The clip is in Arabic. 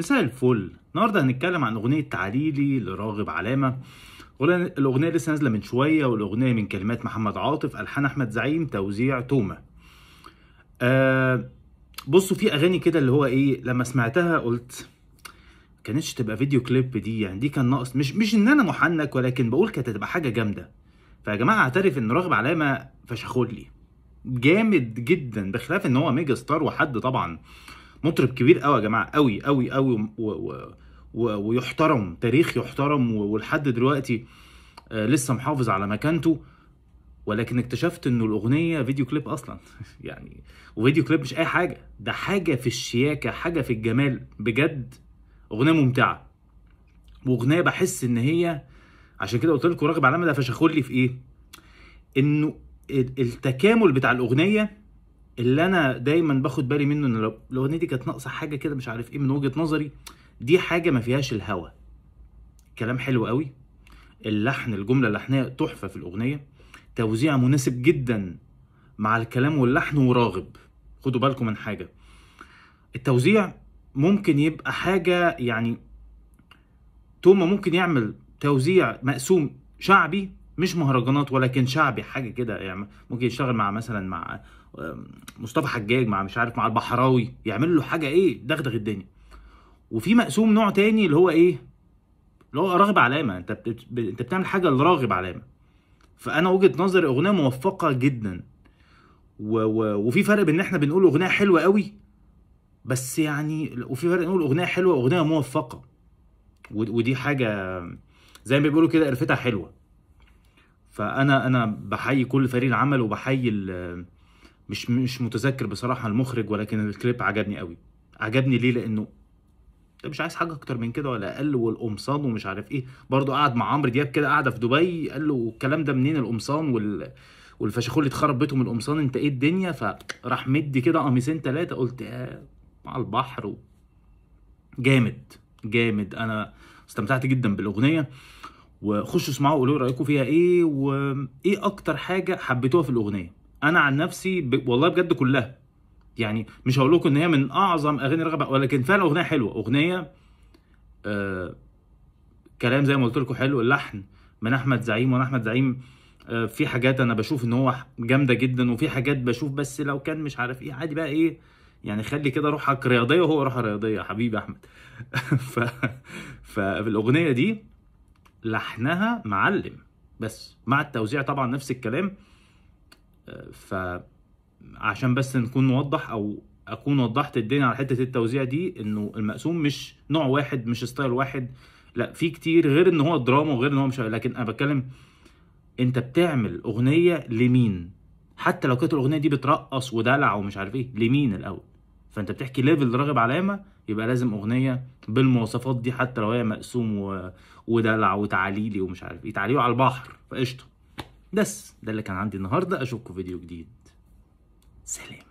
مساء الفل النهارده هنتكلم عن اغنيه تعليلي لراغب علامه الاغنيه لسه نازله من شويه والاغنيه من كلمات محمد عاطف الحان احمد زعيم توزيع توما آه بصوا في اغاني كده اللي هو ايه لما سمعتها قلت كانتش تبقى فيديو كليب دي يعني دي كان ناقص مش مش ان انا محنك ولكن بقول كانت هتبقى حاجه جامده فيا جماعه اعترف ان راغب علامه فشخولي جامد جدا بخلاف ان هو ميجا ستار وحد طبعا مطرب كبير قوي يا جماعه قوي قوي قوي ويحترم تاريخ يحترم ولحد دلوقتي آه، لسه محافظ على مكانته ولكن اكتشفت انه الاغنيه فيديو كليب اصلا يعني وفيديو كليب مش اي حاجه ده حاجه في الشياكه حاجه في الجمال بجد اغنيه ممتعه واغنيه بحس ان هي عشان كده قلت لكم راغب علامه ده فشخولي في ايه انه التكامل بتاع الاغنيه اللي انا دايما باخد بالي منه ان لو الاغنيه دي كانت ناقصه حاجه كده مش عارف ايه من وجهه نظري دي حاجه ما فيهاش الهوى كلام حلو قوي اللحن الجمله اللحنيه تحفه في الاغنيه توزيع مناسب جدا مع الكلام واللحن وراغب خدوا بالكم من حاجه التوزيع ممكن يبقى حاجه يعني توما ممكن يعمل توزيع مقسوم شعبي مش مهرجانات ولكن شعبي حاجه كده يعني ممكن يشتغل مع مثلا مع مصطفى حجاج مع مش عارف مع البحراوي يعمل له حاجه ايه دغدغ الدنيا وفي مقسوم نوع تاني اللي هو ايه اللي هو راغب علامه انت انت بتعمل حاجه لراغب علامه فانا وجهه نظري اغنيه موفقه جدا و... و... وفي فرق بين ان احنا بنقول اغنيه حلوه قوي بس يعني وفي فرق نقول اغنيه حلوه واغنيه موفقه ودي حاجه زي ما بيقولوا كده قرفتها حلوه فانا انا بحيي كل فريق العمل وبحيي مش مش متذكر بصراحه المخرج ولكن الكليب عجبني قوي عجبني ليه لانه انت مش عايز حاجه اكتر من كده ولا اقل والقمصان ومش عارف ايه برضه قعد مع عمرو دياب كده قاعده في دبي قال له الكلام ده منين القمصان وال والفشخول اللي اتخرب بيته من القمصان انت ايه الدنيا فراح مدي كده قميصين ثلاثه قلت آه على البحر و... جامد جامد انا استمتعت جدا بالاغنيه وخشوا اسمعوا وقولوا لي رايكم فيها ايه وايه اكتر حاجه حبيتوها في الاغنيه انا عن نفسي ب... والله بجد كلها يعني مش هقول لكم ان هي من اعظم اغاني رغبه ولكن فعلا اغنيه حلوه اغنيه آه كلام زي ما قلت لكم حلو اللحن من احمد زعيم وانا احمد زعيم آه في حاجات انا بشوف ان هو جامده جدا وفي حاجات بشوف بس لو كان مش عارف ايه عادي بقى ايه يعني خلي كده روحك رياضيه وهو روح رياضيه حبيبي احمد ف فالاغنيه دي لحنها معلم بس مع التوزيع طبعا نفس الكلام آه، ف عشان بس نكون نوضح او اكون وضحت الدنيا على حته التوزيع دي انه المقسوم مش نوع واحد مش ستايل واحد لا في كتير غير ان هو دراما وغير ان هو مش لكن انا بتكلم انت بتعمل اغنيه لمين حتى لو كانت الاغنيه دي بترقص ودلع ومش عارف ايه لمين الاول فانت بتحكي ليفل راغب علامه يبقى لازم اغنيه بالمواصفات دي حتى لو هي مقسوم و... ودلع وتعاليلي ومش عارف ايه تعاليلي على البحر فقشطه بس ده اللي كان عندي النهارده اشوفكم فيديو جديد سلام